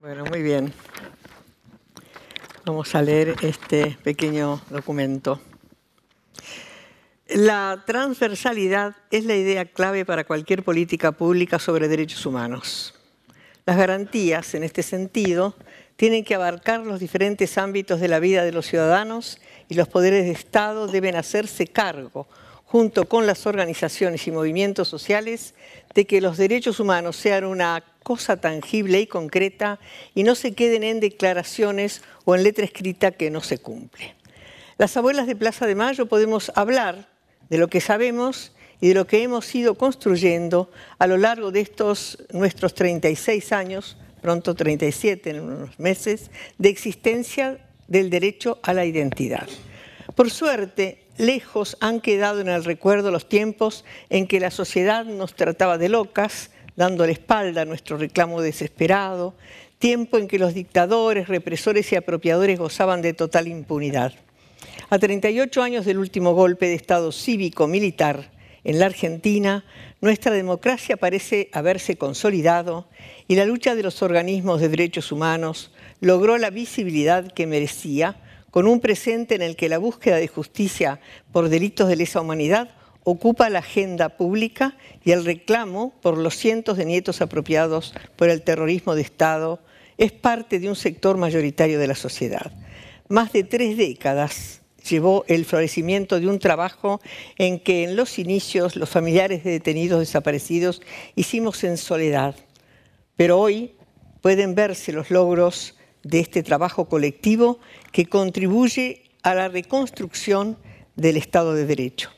Bueno, muy bien. Vamos a leer este pequeño documento. La transversalidad es la idea clave para cualquier política pública sobre derechos humanos. Las garantías, en este sentido, tienen que abarcar los diferentes ámbitos de la vida de los ciudadanos y los poderes de Estado deben hacerse cargo junto con las organizaciones y movimientos sociales, de que los derechos humanos sean una cosa tangible y concreta y no se queden en declaraciones o en letra escrita que no se cumple. Las abuelas de Plaza de Mayo podemos hablar de lo que sabemos y de lo que hemos ido construyendo a lo largo de estos nuestros 36 años, pronto 37 en unos meses, de existencia del derecho a la identidad. Por suerte, lejos han quedado en el recuerdo los tiempos en que la sociedad nos trataba de locas, dando la espalda a nuestro reclamo desesperado, tiempo en que los dictadores, represores y apropiadores gozaban de total impunidad. A 38 años del último golpe de Estado cívico-militar en la Argentina, nuestra democracia parece haberse consolidado y la lucha de los organismos de derechos humanos logró la visibilidad que merecía, con un presente en el que la búsqueda de justicia por delitos de lesa humanidad ocupa la agenda pública y el reclamo por los cientos de nietos apropiados por el terrorismo de Estado es parte de un sector mayoritario de la sociedad. Más de tres décadas llevó el florecimiento de un trabajo en que en los inicios los familiares de detenidos desaparecidos hicimos en soledad, pero hoy pueden verse los logros de este trabajo colectivo que contribuye a la reconstrucción del Estado de Derecho.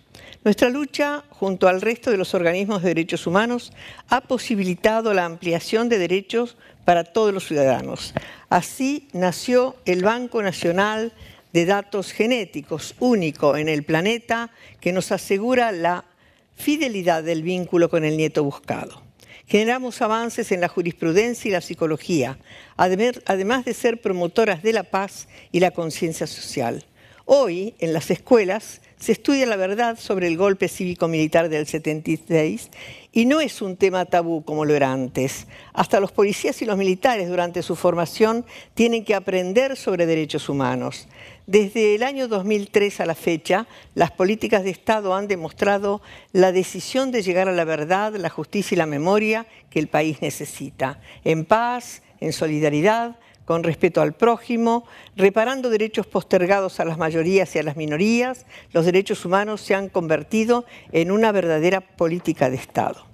Nuestra lucha, junto al resto de los organismos de derechos humanos, ha posibilitado la ampliación de derechos para todos los ciudadanos. Así nació el Banco Nacional de Datos Genéticos, único en el planeta, que nos asegura la fidelidad del vínculo con el nieto buscado. Generamos avances en la jurisprudencia y la psicología, además de ser promotoras de la paz y la conciencia social. Hoy, en las escuelas, se estudia la verdad sobre el golpe cívico-militar del 76 y no es un tema tabú como lo era antes. Hasta los policías y los militares durante su formación tienen que aprender sobre derechos humanos. Desde el año 2003 a la fecha, las políticas de Estado han demostrado la decisión de llegar a la verdad, la justicia y la memoria que el país necesita, en paz, en solidaridad, con respeto al prójimo, reparando derechos postergados a las mayorías y a las minorías, los derechos humanos se han convertido en una verdadera política de Estado.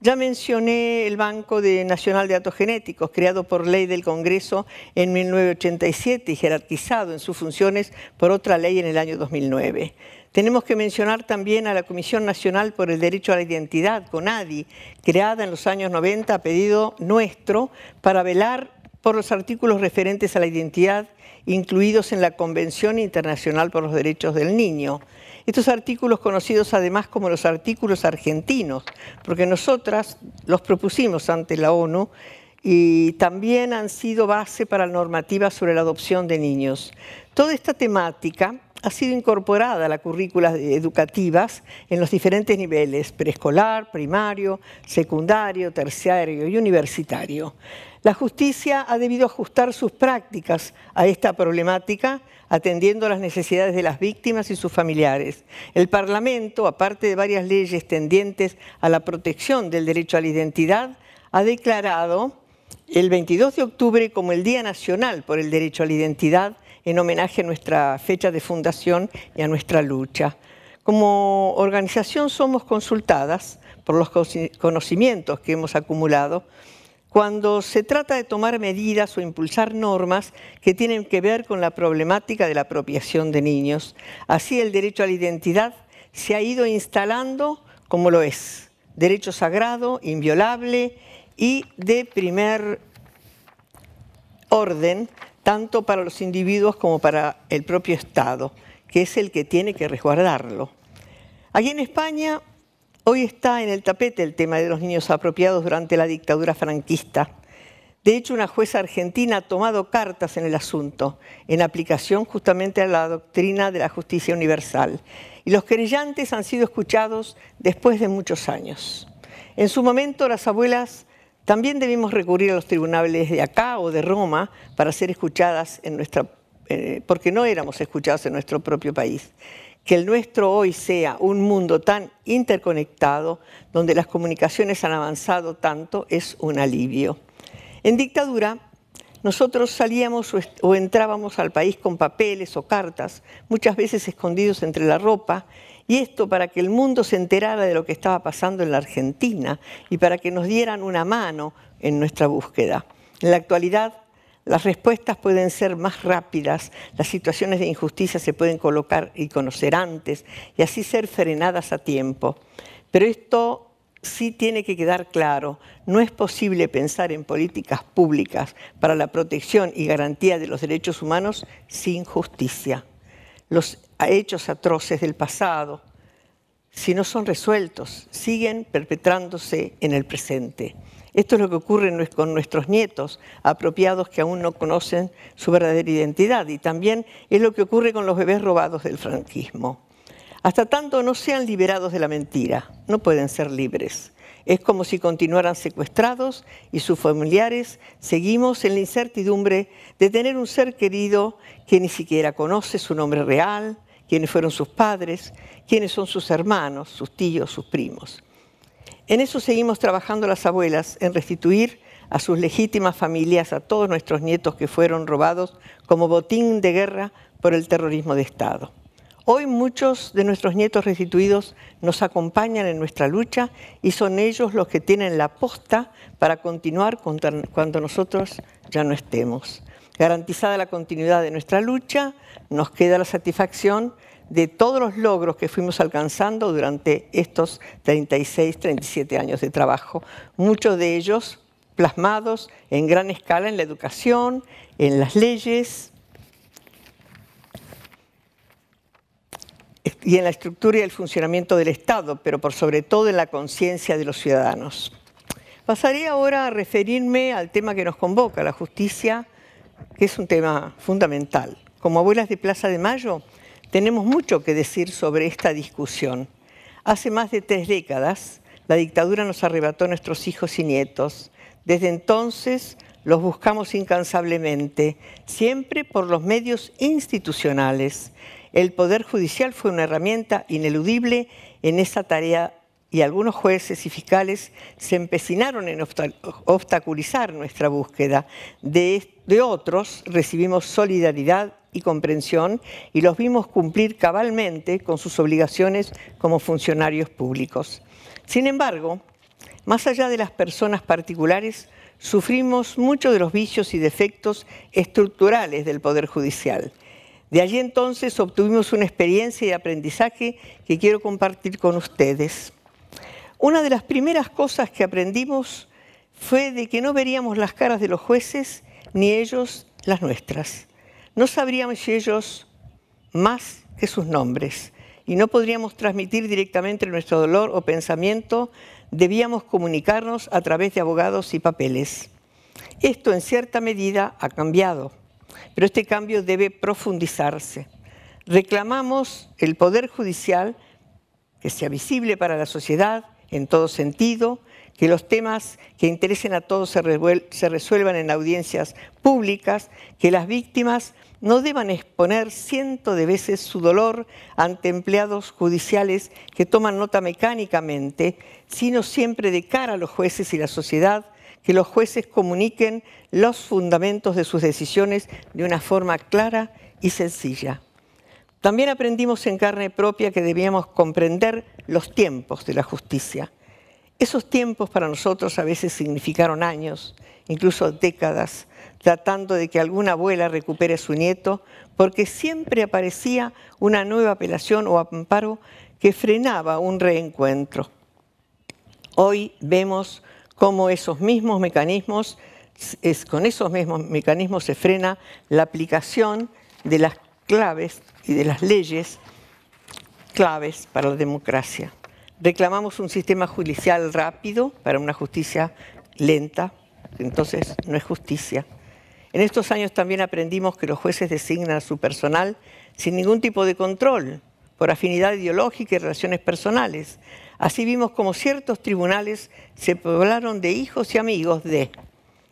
Ya mencioné el Banco Nacional de Datos Genéticos, creado por ley del Congreso en 1987 y jerarquizado en sus funciones por otra ley en el año 2009. Tenemos que mencionar también a la Comisión Nacional por el Derecho a la Identidad, CONADI, creada en los años 90 a pedido nuestro para velar por los artículos referentes a la identidad incluidos en la Convención Internacional por los Derechos del Niño. Estos artículos conocidos además como los artículos argentinos, porque nosotras los propusimos ante la ONU y también han sido base para la normativa sobre la adopción de niños. Toda esta temática ha sido incorporada a las currículas educativas en los diferentes niveles, preescolar, primario, secundario, terciario y universitario. La justicia ha debido ajustar sus prácticas a esta problemática, atendiendo las necesidades de las víctimas y sus familiares. El Parlamento, aparte de varias leyes tendientes a la protección del derecho a la identidad, ha declarado el 22 de octubre como el Día Nacional por el Derecho a la Identidad, en homenaje a nuestra fecha de fundación y a nuestra lucha. Como organización somos consultadas por los conocimientos que hemos acumulado cuando se trata de tomar medidas o impulsar normas que tienen que ver con la problemática de la apropiación de niños. Así el derecho a la identidad se ha ido instalando como lo es, derecho sagrado, inviolable y de primer orden, tanto para los individuos como para el propio Estado, que es el que tiene que resguardarlo. Aquí en España Hoy está en el tapete el tema de los niños apropiados durante la dictadura franquista. De hecho, una jueza argentina ha tomado cartas en el asunto, en aplicación justamente a la doctrina de la justicia universal. Y los querellantes han sido escuchados después de muchos años. En su momento, las abuelas también debimos recurrir a los tribunales de acá o de Roma para ser escuchadas en nuestra, eh, porque no éramos escuchadas en nuestro propio país que el nuestro hoy sea un mundo tan interconectado, donde las comunicaciones han avanzado tanto, es un alivio. En dictadura, nosotros salíamos o entrábamos al país con papeles o cartas, muchas veces escondidos entre la ropa, y esto para que el mundo se enterara de lo que estaba pasando en la Argentina y para que nos dieran una mano en nuestra búsqueda. En la actualidad, las respuestas pueden ser más rápidas, las situaciones de injusticia se pueden colocar y conocer antes y así ser frenadas a tiempo. Pero esto sí tiene que quedar claro, no es posible pensar en políticas públicas para la protección y garantía de los derechos humanos sin justicia. Los hechos atroces del pasado, si no son resueltos, siguen perpetrándose en el presente. Esto es lo que ocurre con nuestros nietos, apropiados que aún no conocen su verdadera identidad, y también es lo que ocurre con los bebés robados del franquismo. Hasta tanto no sean liberados de la mentira, no pueden ser libres. Es como si continuaran secuestrados y sus familiares seguimos en la incertidumbre de tener un ser querido que ni siquiera conoce su nombre real, quiénes fueron sus padres, quiénes son sus hermanos, sus tíos, sus primos. En eso seguimos trabajando las abuelas, en restituir a sus legítimas familias, a todos nuestros nietos que fueron robados como botín de guerra por el terrorismo de Estado. Hoy muchos de nuestros nietos restituidos nos acompañan en nuestra lucha y son ellos los que tienen la posta para continuar cuando nosotros ya no estemos. Garantizada la continuidad de nuestra lucha, nos queda la satisfacción de todos los logros que fuimos alcanzando durante estos 36, 37 años de trabajo, muchos de ellos plasmados en gran escala en la educación, en las leyes y en la estructura y el funcionamiento del Estado, pero por sobre todo en la conciencia de los ciudadanos. Pasaré ahora a referirme al tema que nos convoca, la justicia, que es un tema fundamental. Como abuelas de Plaza de Mayo, tenemos mucho que decir sobre esta discusión. Hace más de tres décadas, la dictadura nos arrebató nuestros hijos y nietos. Desde entonces, los buscamos incansablemente, siempre por los medios institucionales. El Poder Judicial fue una herramienta ineludible en esa tarea y algunos jueces y fiscales se empecinaron en obstaculizar nuestra búsqueda. De, de, otros recibimos solidaridad y comprensión y los vimos cumplir cabalmente con sus obligaciones como funcionarios públicos. Sin embargo, más allá de las personas particulares, sufrimos muchos de los vicios y defectos estructurales del Poder Judicial. De allí entonces obtuvimos una experiencia y aprendizaje que quiero compartir con ustedes. Una de las primeras cosas que aprendimos fue de que no veríamos las caras de los jueces ni ellos las nuestras. No sabríamos ellos más que sus nombres y no podríamos transmitir directamente nuestro dolor o pensamiento, debíamos comunicarnos a través de abogados y papeles. Esto en cierta medida ha cambiado, pero este cambio debe profundizarse. Reclamamos el Poder Judicial que sea visible para la sociedad en todo sentido, que los temas que interesen a todos se, resuelvan en audiencias públicas, que las víctimas no deban exponer cientos de veces su dolor ante empleados judiciales que toman nota mecánicamente, sino siempre de cara a los jueces y la sociedad, que los jueces comuniquen los fundamentos de sus decisiones de una forma clara y sencilla. También aprendimos en carne propia que debíamos comprender los tiempos de la justicia esos tiempos para nosotros a veces significaron años, incluso décadas, tratando de que alguna abuela recupere a su nieto, porque siempre aparecía una nueva apelación o amparo que frenaba un reencuentro. Hoy vemos cómo esos mismos mecanismos, con esos mismos mecanismos se frena la aplicación de las claves y de las leyes claves para la democracia. Reclamamos un sistema judicial rápido para una justicia lenta, entonces no es justicia. En estos años también aprendimos que los jueces designan a su personal sin ningún tipo de control, por afinidad ideológica y relaciones personales. Así vimos como ciertos tribunales se poblaron de hijos y amigos de,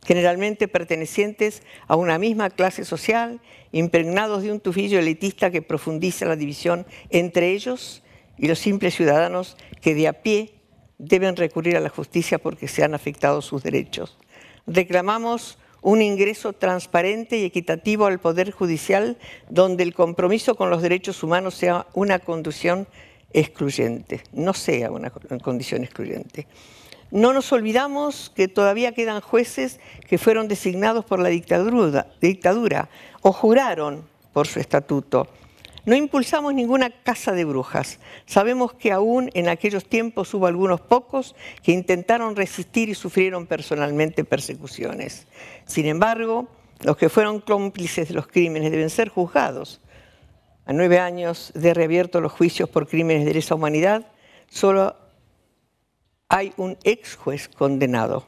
generalmente pertenecientes a una misma clase social, impregnados de un tufillo elitista que profundiza la división entre ellos y los simples ciudadanos que de a pie deben recurrir a la justicia porque se han afectado sus derechos. Reclamamos un ingreso transparente y equitativo al Poder Judicial donde el compromiso con los derechos humanos sea una condición excluyente, no sea una condición excluyente. No nos olvidamos que todavía quedan jueces que fueron designados por la dictadura, dictadura o juraron por su estatuto no impulsamos ninguna casa de brujas. Sabemos que aún en aquellos tiempos hubo algunos pocos que intentaron resistir y sufrieron personalmente persecuciones. Sin embargo, los que fueron cómplices de los crímenes deben ser juzgados. A nueve años de reabierto los juicios por crímenes de lesa humanidad, solo hay un ex juez condenado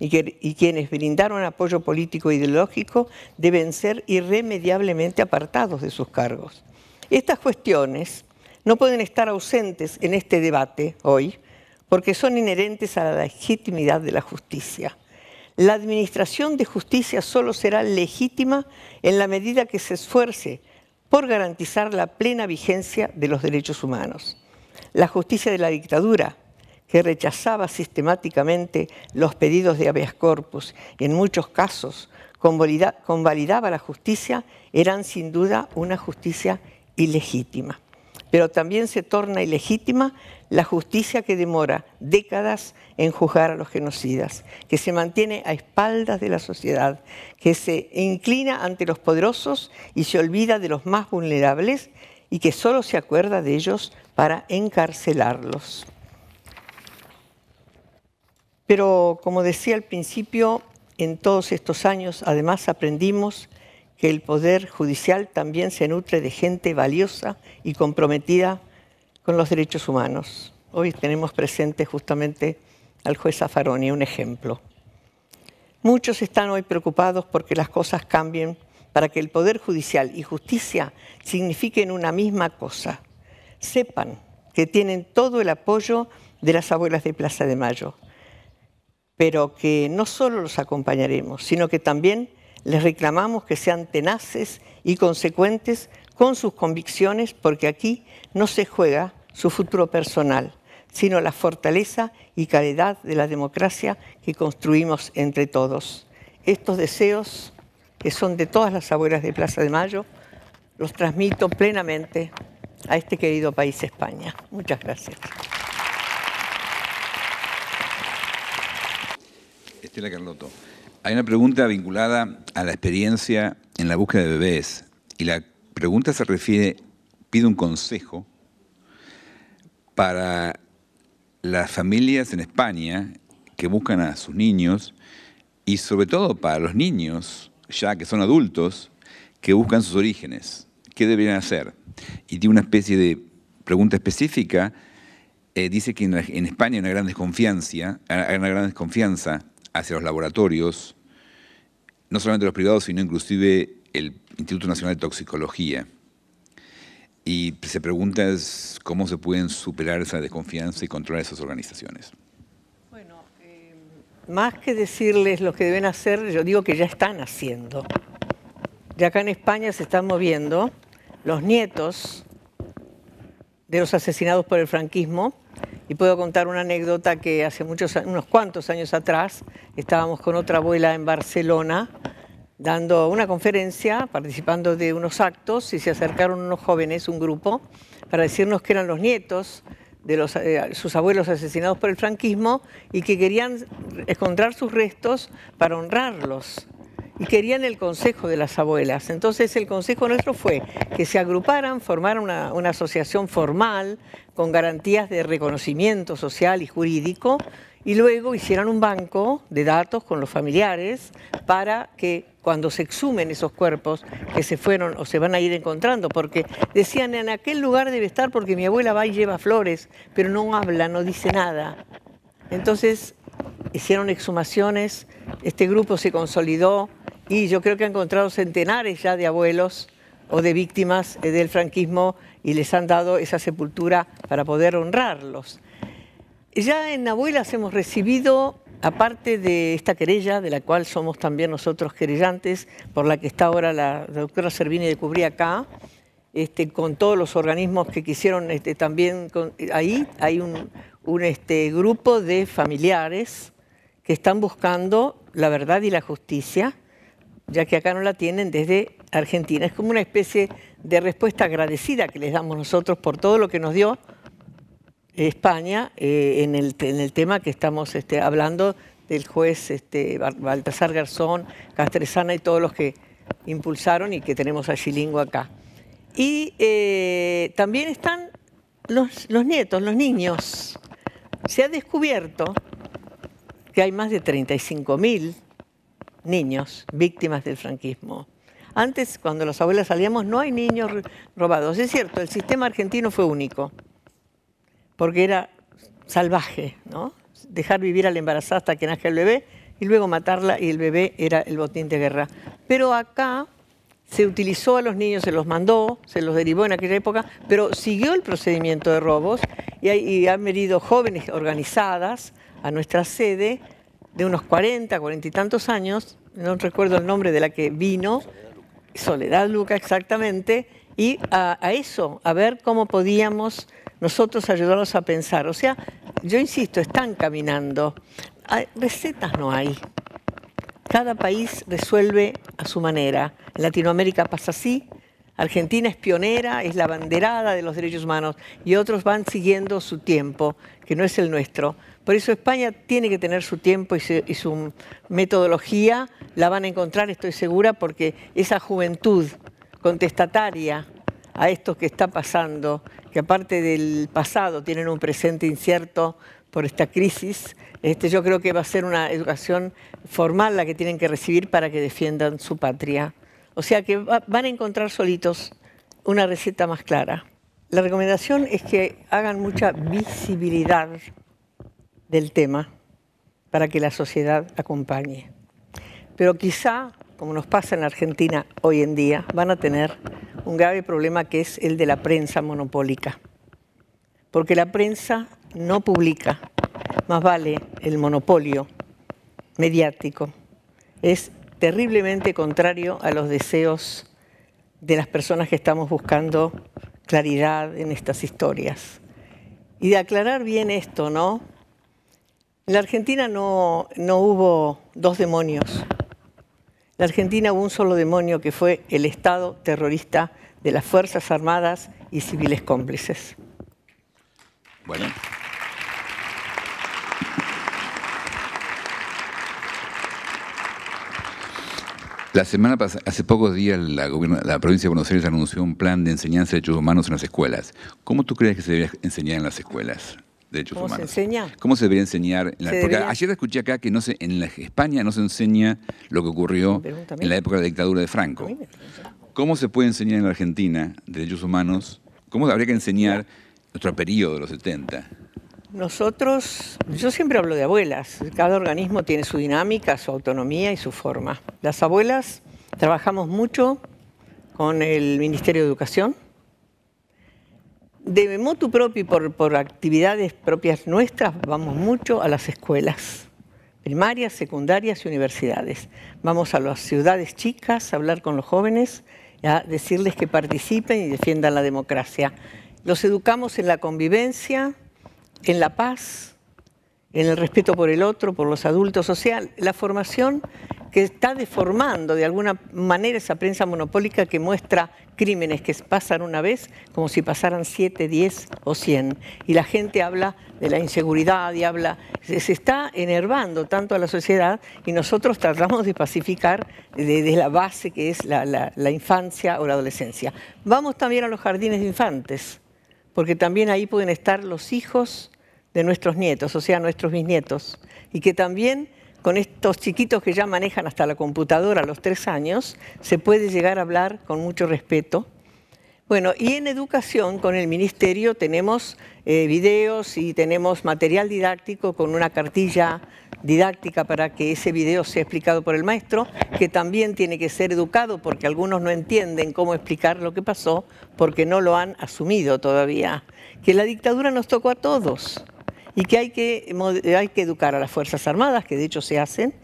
y, y quienes brindaron apoyo político e ideológico deben ser irremediablemente apartados de sus cargos. Estas cuestiones no pueden estar ausentes en este debate hoy porque son inherentes a la legitimidad de la justicia. La administración de justicia solo será legítima en la medida que se esfuerce por garantizar la plena vigencia de los derechos humanos. La justicia de la dictadura, que rechazaba sistemáticamente los pedidos de habeas corpus y en muchos casos convalidaba la justicia, eran sin duda una justicia ilegítima. Pero también se torna ilegítima la justicia que demora décadas en juzgar a los genocidas, que se mantiene a espaldas de la sociedad, que se inclina ante los poderosos y se olvida de los más vulnerables y que solo se acuerda de ellos para encarcelarlos. Pero como decía al principio, en todos estos años además aprendimos que el Poder Judicial también se nutre de gente valiosa y comprometida con los derechos humanos. Hoy tenemos presente justamente al juez Zaffaroni, un ejemplo. Muchos están hoy preocupados porque las cosas cambien para que el Poder Judicial y justicia signifiquen una misma cosa. Sepan que tienen todo el apoyo de las abuelas de Plaza de Mayo, pero que no solo los acompañaremos, sino que también les reclamamos que sean tenaces y consecuentes con sus convicciones porque aquí no se juega su futuro personal, sino la fortaleza y calidad de la democracia que construimos entre todos. Estos deseos, que son de todas las abuelas de Plaza de Mayo, los transmito plenamente a este querido país España. Muchas gracias. Estela Carlotto. Hay una pregunta vinculada a la experiencia en la búsqueda de bebés y la pregunta se refiere, pide un consejo para las familias en España que buscan a sus niños y sobre todo para los niños, ya que son adultos, que buscan sus orígenes. ¿Qué deberían hacer? Y tiene una especie de pregunta específica. Eh, dice que en, España una gran desconfianza, hay una gran desconfianza hacia los laboratorios, no solamente los privados, sino inclusive el Instituto Nacional de Toxicología. Y se pregunta cómo se pueden superar esa desconfianza y controlar esas organizaciones. Bueno, eh, más que decirles lo que deben hacer, yo digo que ya están haciendo. Ya acá en España se están moviendo los nietos de los asesinados por el franquismo. Y puedo contar una anécdota que hace muchos, unos cuantos años atrás estábamos con otra abuela en Barcelona dando una conferencia, participando de unos actos y se acercaron unos jóvenes, un grupo, para decirnos que eran los nietos de los, eh, sus abuelos asesinados por el franquismo y que querían encontrar sus restos para honrarlos y querían el consejo de las abuelas. Entonces el consejo nuestro fue que se agruparan, formaran una, asociación formal con garantías de reconocimiento social y jurídico y luego hicieran un banco de datos con los familiares para que cuando se exhumen esos cuerpos que se fueron o se van a ir encontrando, porque decían en aquel lugar debe estar porque mi abuela va y lleva flores, pero no habla, no dice nada. Entonces hicieron exhumaciones, este grupo se consolidó, y yo creo que han encontrado centenares ya de abuelos o de víctimas eh, del franquismo y les han dado esa sepultura para poder honrarlos. Ya en Abuelas hemos recibido, aparte de esta querella, de la cual somos también nosotros querellantes, por la que está ahora la doctora Servini de Cubrí acá, este, con todos los organismos que quisieron este, también, ahí hay un, este, grupo de familiares que están buscando la verdad y la justicia ya que acá no la tienen desde Argentina. Es como una especie de respuesta agradecida que les damos nosotros por todo lo que nos dio eh, España eh, en, el, tema que estamos este, hablando del juez este, Baltasar Garzón, Castresana y todos los que impulsaron y que tenemos a Chilingo acá. Y eh, también están los, los nietos, los niños. Se ha descubierto que hay más de 35.000 mil niños víctimas del franquismo. Antes, cuando las abuelas salíamos, no hay niños robados. Es cierto, el sistema argentino fue único, porque era salvaje, ¿no? Dejar vivir a la embarazada hasta que nazca el bebé y luego matarla y el bebé era el botín de guerra. Pero acá se utilizó a los niños, se los mandó, se los derivó en aquella época, pero siguió el procedimiento de robos y, y han venido jóvenes organizadas a nuestra sede de unos 40, 40 y tantos años, no recuerdo el nombre de la que vino, Soledad Luca exactamente, y a, eso, a ver cómo podíamos nosotros ayudarlos a pensar. O sea, yo insisto, están caminando. recetas no hay. Cada país resuelve a su manera. En Latinoamérica pasa así, Argentina es pionera, es la banderada de los derechos humanos y otros van siguiendo su tiempo, que no es el nuestro. Por eso España tiene que tener su tiempo y su, metodología, la van a encontrar, estoy segura, porque esa juventud contestataria a esto que está pasando, que aparte del pasado tienen un presente incierto por esta crisis, este, yo creo que va a ser una educación formal la que tienen que recibir para que defiendan su patria. O sea que van a encontrar solitos una receta más clara. La recomendación es que hagan mucha visibilidad del tema para que la sociedad acompañe. Pero quizá, como nos pasa en Argentina hoy en día, van a tener un grave problema que es el de la prensa monopólica. Porque la prensa no publica, más vale el monopolio mediático. Es terriblemente contrario a los deseos de las personas que estamos buscando claridad en estas historias. Y de aclarar bien esto, ¿no? En la Argentina no, no hubo dos demonios. En la Argentina hubo un solo demonio que fue el Estado terrorista de las Fuerzas Armadas y civiles cómplices. Bueno. La semana pasada, hace pocos días, la, provincia de Buenos Aires anunció un plan de enseñanza de derechos humanos en las escuelas. ¿Cómo tú crees que se debería enseñar en las escuelas? De derechos humanos? enseña? ¿Cómo se debería enseñar? porque ayer escuché acá que no se, en España no se enseña lo que ocurrió en la época de la dictadura de Franco. ¿Cómo se puede enseñar en la Argentina derechos humanos? ¿Cómo habría que enseñar nuestro periodo de los 70? Nosotros, yo siempre hablo de abuelas, cada organismo tiene su dinámica, su autonomía y su forma. Las abuelas trabajamos mucho con el Ministerio de Educación, de motu propio y por, actividades propias nuestras, vamos mucho a las escuelas, primarias, secundarias y universidades. Vamos a las ciudades chicas a hablar con los jóvenes, a decirles que participen y defiendan la democracia. Los educamos en la convivencia, en la paz, en el respeto por el otro, por los adultos, o sea, la formación que está deformando de alguna manera esa prensa monopólica que muestra crímenes que pasan una vez como si pasaran siete, diez o cien. Y la gente habla de la inseguridad y habla, se está enervando tanto a la sociedad y nosotros tratamos de pacificar desde la base que es la infancia o la adolescencia. Vamos también a los jardines de infantes porque también ahí pueden estar los hijos de nuestros nietos, o sea, nuestros bisnietos, y que también con estos chiquitos que ya manejan hasta la computadora a los tres años, se puede llegar a hablar con mucho respeto bueno, y en educación con el ministerio tenemos eh, videos y tenemos material didáctico con una cartilla didáctica para que ese video sea explicado por el maestro, que también tiene que ser educado porque algunos no entienden cómo explicar lo que pasó porque no lo han asumido todavía. Que la dictadura nos tocó a todos y que hay que, hay que educar a las Fuerzas Armadas, que de hecho se hacen,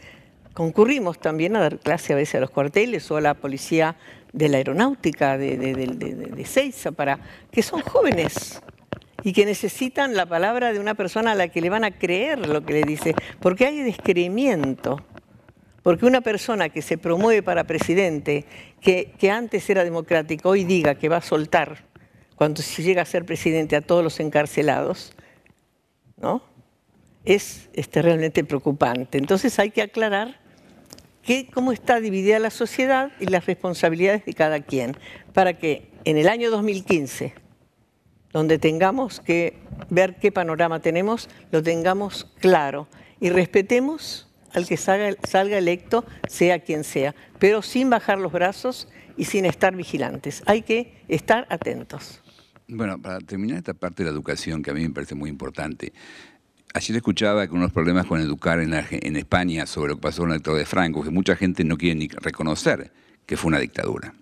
concurrimos también a dar clase a veces a los cuarteles o a la policía de la aeronáutica de, de, para, que son jóvenes y que necesitan la palabra de una persona a la que le van a creer lo que le dice, porque hay descreimiento. Porque una persona que se promueve para presidente, que, antes era democrático, hoy diga que va a soltar cuando se llega a ser presidente a todos los encarcelados, ¿no? es este, realmente preocupante. Entonces hay que aclarar cómo está dividida la sociedad y las responsabilidades de cada quien, para que en el año 2015, donde tengamos que ver qué panorama tenemos, lo tengamos claro y respetemos al que salga electo, sea quien sea, pero sin bajar los brazos y sin estar vigilantes. Hay que estar atentos. Bueno, para terminar esta parte de la educación, que a mí me parece muy importante, Ayer escuchaba que unos problemas con educar en, España sobre lo que pasó con el dictadura de Franco, que mucha gente no quiere ni reconocer que fue una dictadura.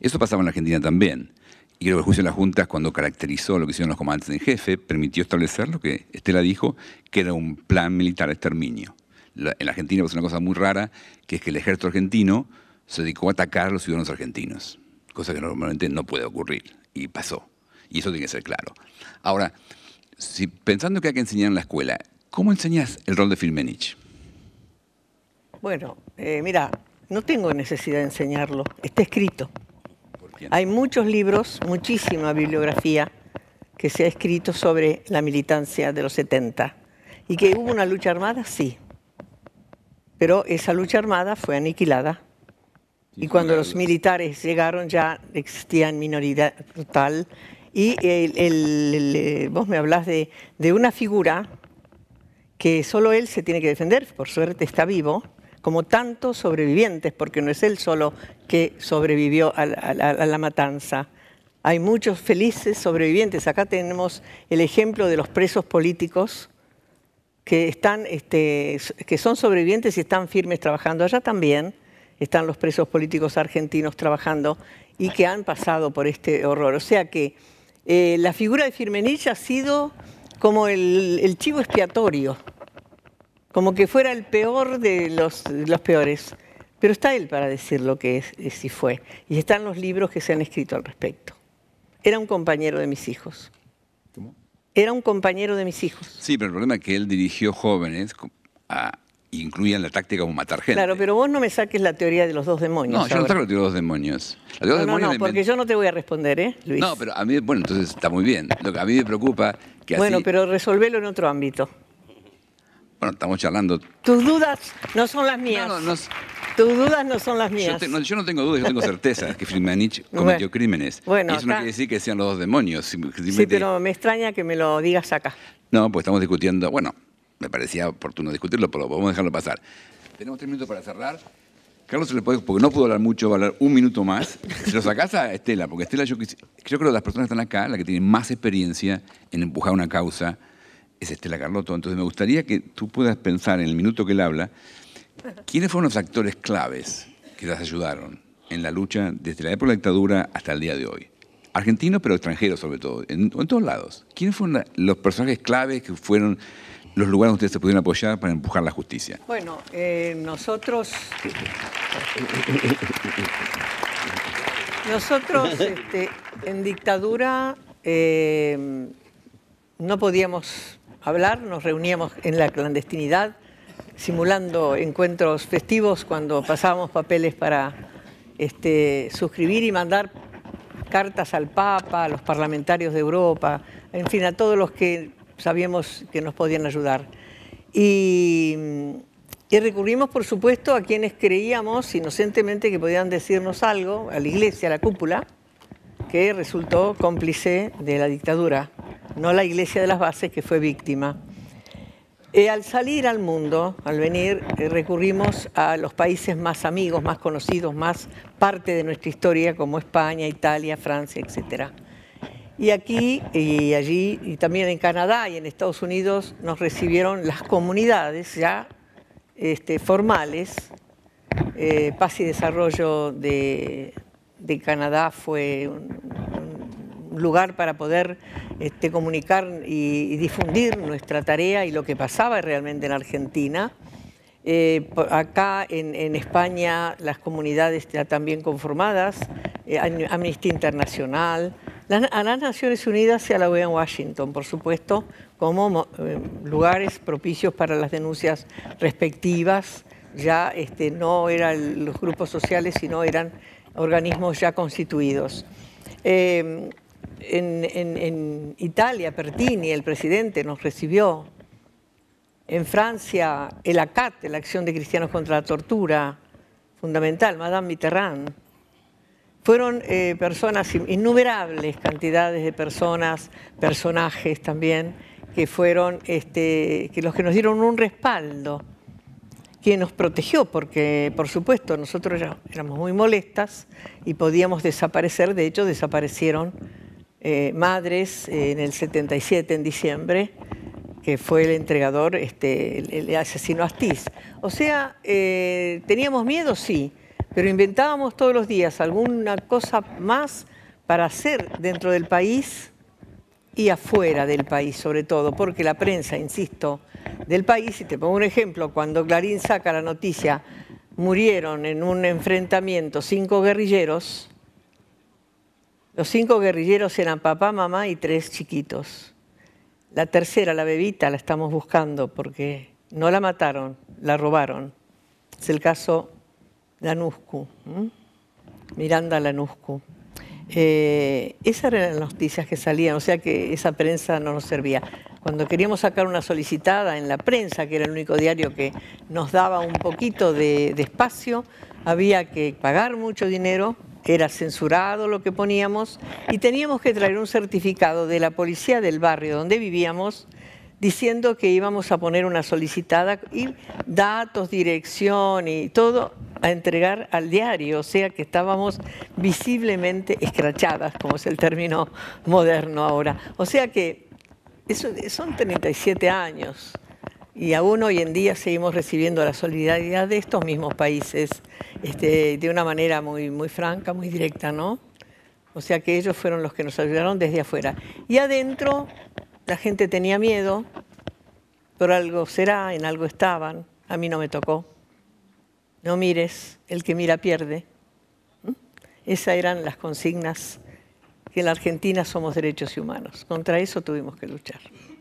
Eso pasaba en la Argentina también. Y creo que el juicio de las juntas, cuando caracterizó lo que hicieron los comandantes en jefe, permitió establecer lo que Estela dijo, que era un plan militar exterminio. en la Argentina pasó una cosa muy rara, que es que el ejército argentino se dedicó a atacar a los ciudadanos argentinos, cosa que normalmente no puede ocurrir, y pasó. Y eso tiene que ser claro. Ahora, pensando que hay que enseñar en la escuela, ¿cómo enseñas el rol de Filmenich? Bueno, eh, mira, no tengo necesidad de enseñarlo, está escrito. Hay muchos libros, muchísima bibliografía que se ha escrito sobre la militancia de los 70. ¿Y que hubo una lucha armada? Sí. Pero esa lucha armada fue aniquilada. y cuando los militares llegaron ya existía minoría total y eh, vos me hablás de, una figura que solo él se tiene que defender, por suerte está vivo, como tantos sobrevivientes, porque no es él solo que sobrevivió a, la matanza. Hay muchos felices sobrevivientes. Acá tenemos el ejemplo de los presos políticos que, están, este, que son sobrevivientes y están firmes trabajando. Allá también están los presos políticos argentinos trabajando y que han pasado por este horror. O sea que eh, la figura de Firmenich ha sido como el, chivo expiatorio, como que fuera el peor de los, peores. Pero está él para decir lo que es, eh, si fue. Y están los libros que se han escrito al respecto. Era un compañero de mis hijos. ¿Cómo? Era un compañero de mis hijos. Sí, pero el problema es que él dirigió jóvenes a, incluían la táctica como matar gente. Claro, pero vos no me saques la teoría de los dos demonios. No, yo no saco la teoría de los dos demonios. no, no, porque yo no te voy a responder, ¿eh, Luis? No, pero a mí, bueno, entonces está muy bien. Lo que a mí me preocupa que Bueno, pero resolvelo en otro ámbito. Bueno, estamos charlando. Tus dudas no son las mías. No, no, Tus dudas no son las mías. Yo, no, tengo dudas, yo tengo certeza que Friedmanich cometió crímenes. Bueno, eso no quiere decir que sean los dos demonios. Sí, pero me extraña que me lo digas acá. No, pues estamos discutiendo. Bueno, me parecía oportuno discutirlo, pero vamos a dejarlo pasar. Tenemos tres minutos para cerrar. Carlos se le puede, porque no pudo hablar mucho, va a hablar un minuto más. Se lo sacas a Estela, porque Estela yo, creo que las personas que están acá, la que tiene más experiencia en empujar una causa, es Estela Carlotto. Entonces me gustaría que tú puedas pensar en el minuto que él habla, ¿quiénes fueron los actores claves que las ayudaron en la lucha desde la época de la dictadura hasta el día de hoy? Argentinos, pero extranjeros sobre todo, en, todos lados. ¿Quiénes fueron los personajes claves que fueron los lugares donde ustedes se pudieron apoyar para empujar la justicia? Bueno, eh, nosotros... nosotros este, en dictadura eh, no podíamos hablar, nos reuníamos en la clandestinidad, simulando encuentros festivos cuando pasábamos papeles para este, suscribir y mandar cartas al Papa, a los parlamentarios de Europa, en fin, a todos los que sabíamos que nos podían ayudar. Y, recurrimos, por supuesto, a quienes creíamos inocentemente que podían decirnos algo, a la iglesia, a la cúpula, que resultó cómplice de la dictadura, no la iglesia de las bases que fue víctima. Eh, al salir al mundo, al venir, eh, recurrimos a los países más amigos, más conocidos, más parte de nuestra historia, como España, Italia, Francia, etcétera. Y aquí y allí, y también en Canadá y en Estados Unidos, nos recibieron las comunidades ya este, formales. Eh, Paz y Desarrollo de, Canadá fue un, lugar para poder este, comunicar y, difundir nuestra tarea y lo que pasaba realmente en Argentina. Eh, acá en, España las comunidades ya también conformadas, eh, Amnistía Internacional, a las Naciones Unidas y la OEA en Washington, por supuesto, como eh, lugares propicios para las denuncias respectivas. Ya este, no eran los grupos sociales, sino eran organismos ya constituidos. Em, en, en, Italia, Pertini, el presidente, nos recibió. En Francia, el ACAT, la Acción de Cristianos contra la Tortura, fundamental, Madame Mitterrand. Fueron eh, personas, innumerables cantidades de personas, personajes también, que fueron este, que los que nos dieron un respaldo, que nos protegió, porque por supuesto nosotros ya éramos muy molestas y podíamos desaparecer, de hecho desaparecieron eh, madres eh, en el 77, en diciembre, que fue el entregador, este, el, asesino Astiz. O sea, ¿teníamos miedo? Sí pero inventábamos todos los días alguna cosa más para hacer dentro del país y afuera del país, sobre todo, porque la prensa, insisto, del país, y te pongo un ejemplo, cuando Clarín saca la noticia, murieron en un enfrentamiento cinco guerrilleros, los cinco guerrilleros eran papá, mamá y tres chiquitos. La tercera, la bebita, la estamos buscando porque no la mataron, la robaron. Es el caso la ¿m? Miranda Lanuscu. Eh, esas eran las noticias que salían, o sea que esa prensa no nos servía. Cuando queríamos sacar una solicitada en la prensa, que era el único diario que nos daba un poquito de, de espacio, había que pagar mucho dinero, era censurado lo que poníamos y teníamos que traer un certificado de la policía del barrio donde vivíamos diciendo que íbamos a poner una solicitada y datos, dirección y todo a entregar al diario, o sea que estábamos visiblemente escrachadas, como es el término moderno ahora. O sea que eso, son 37 años y aún hoy en día seguimos recibiendo la solidaridad de estos mismos países este, de una manera muy, muy franca, muy directa, ¿no? O sea que ellos fueron los que nos ayudaron desde afuera. Y adentro la gente tenía miedo, pero algo será, en algo estaban, a mí no me tocó. No mires, el que mira pierde. ¿Mm? Esas eran las consignas que en la Argentina somos derechos humanos. Contra eso tuvimos que luchar.